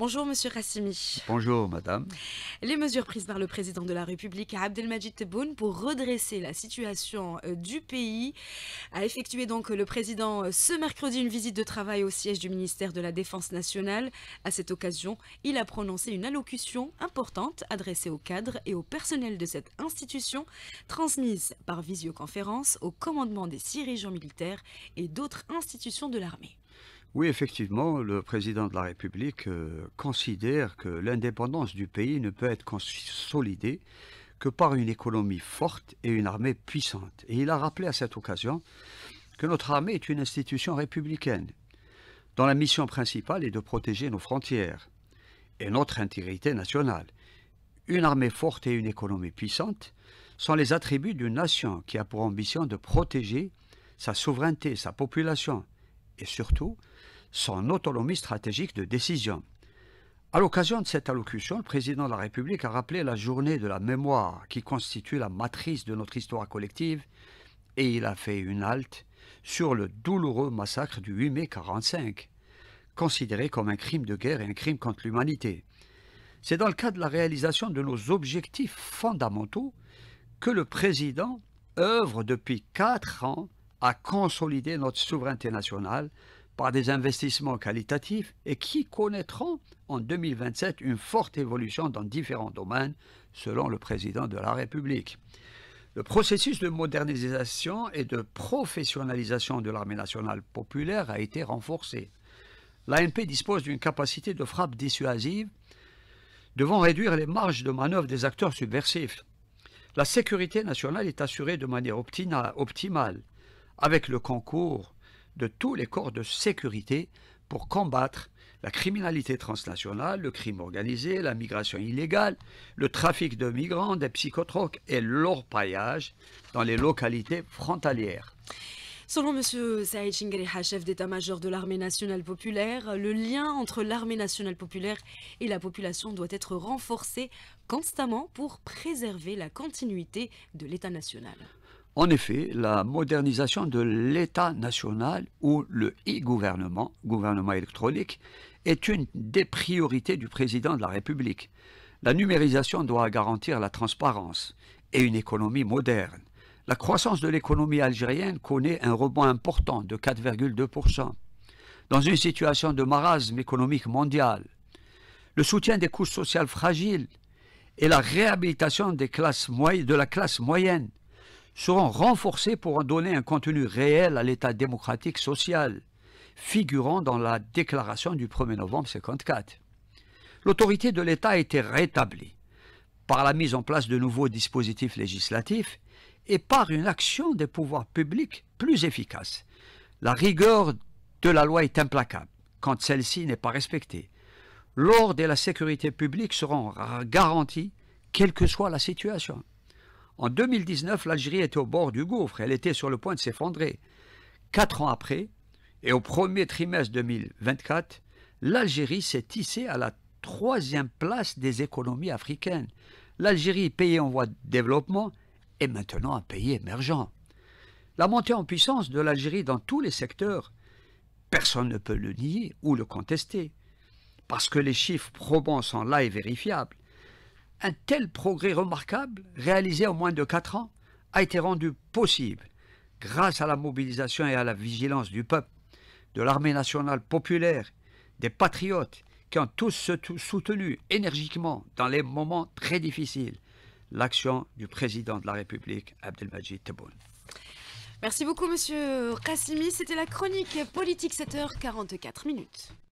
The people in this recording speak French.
Bonjour Monsieur Rassimi. Bonjour Madame. Les mesures prises par le président de la République Abdelmajid Tebboune pour redresser la situation euh, du pays a effectué donc euh, le président euh, ce mercredi une visite de travail au siège du ministère de la Défense nationale. À cette occasion, il a prononcé une allocution importante adressée aux cadres et au personnel de cette institution, transmise par visioconférence au commandement des six régions militaires et d'autres institutions de l'armée. Oui, effectivement, le président de la République euh, considère que l'indépendance du pays ne peut être consolidée que par une économie forte et une armée puissante. Et il a rappelé à cette occasion que notre armée est une institution républicaine, dont la mission principale est de protéger nos frontières et notre intégrité nationale. Une armée forte et une économie puissante sont les attributs d'une nation qui a pour ambition de protéger sa souveraineté, sa population et surtout son autonomie stratégique de décision. À l'occasion de cette allocution, le président de la République a rappelé la journée de la mémoire qui constitue la matrice de notre histoire collective et il a fait une halte sur le douloureux massacre du 8 mai 45, considéré comme un crime de guerre et un crime contre l'humanité. C'est dans le cadre de la réalisation de nos objectifs fondamentaux que le président œuvre depuis quatre ans à consolider notre souveraineté nationale par des investissements qualitatifs et qui connaîtront en 2027 une forte évolution dans différents domaines, selon le président de la République. Le processus de modernisation et de professionnalisation de l'armée nationale populaire a été renforcé. L'AMP dispose d'une capacité de frappe dissuasive devant réduire les marges de manœuvre des acteurs subversifs. La sécurité nationale est assurée de manière optimale avec le concours de tous les corps de sécurité pour combattre la criminalité transnationale, le crime organisé, la migration illégale, le trafic de migrants, des psychotroques et l'orpaillage dans les localités frontalières. Selon M. Saïd Chingriha, chef d'état-major de l'armée nationale populaire, le lien entre l'armée nationale populaire et la population doit être renforcé constamment pour préserver la continuité de l'état national. En effet, la modernisation de l'État national ou le e-gouvernement, gouvernement électronique, est une des priorités du président de la République. La numérisation doit garantir la transparence et une économie moderne. La croissance de l'économie algérienne connaît un rebond important de 4,2%. Dans une situation de marasme économique mondial, le soutien des couches sociales fragiles et la réhabilitation de la classe moyenne seront renforcées pour donner un contenu réel à l'État démocratique social, figurant dans la déclaration du 1er novembre 1954. L'autorité de l'État a été rétablie par la mise en place de nouveaux dispositifs législatifs et par une action des pouvoirs publics plus efficace. La rigueur de la loi est implacable quand celle-ci n'est pas respectée. L'ordre et la sécurité publique seront garantis quelle que soit la situation. En 2019, l'Algérie était au bord du gouffre, elle était sur le point de s'effondrer. Quatre ans après, et au premier trimestre 2024, l'Algérie s'est tissée à la troisième place des économies africaines. L'Algérie, pays en voie de développement, est maintenant un pays émergent. La montée en puissance de l'Algérie dans tous les secteurs, personne ne peut le nier ou le contester, parce que les chiffres probants sont là et vérifiables. Un tel progrès remarquable, réalisé en moins de 4 ans, a été rendu possible grâce à la mobilisation et à la vigilance du peuple, de l'armée nationale populaire, des patriotes qui ont tous soutenu énergiquement dans les moments très difficiles l'action du président de la République, Abdelmajid Tebboune. Merci beaucoup, monsieur Kassimi. C'était la chronique politique 7h44 minutes.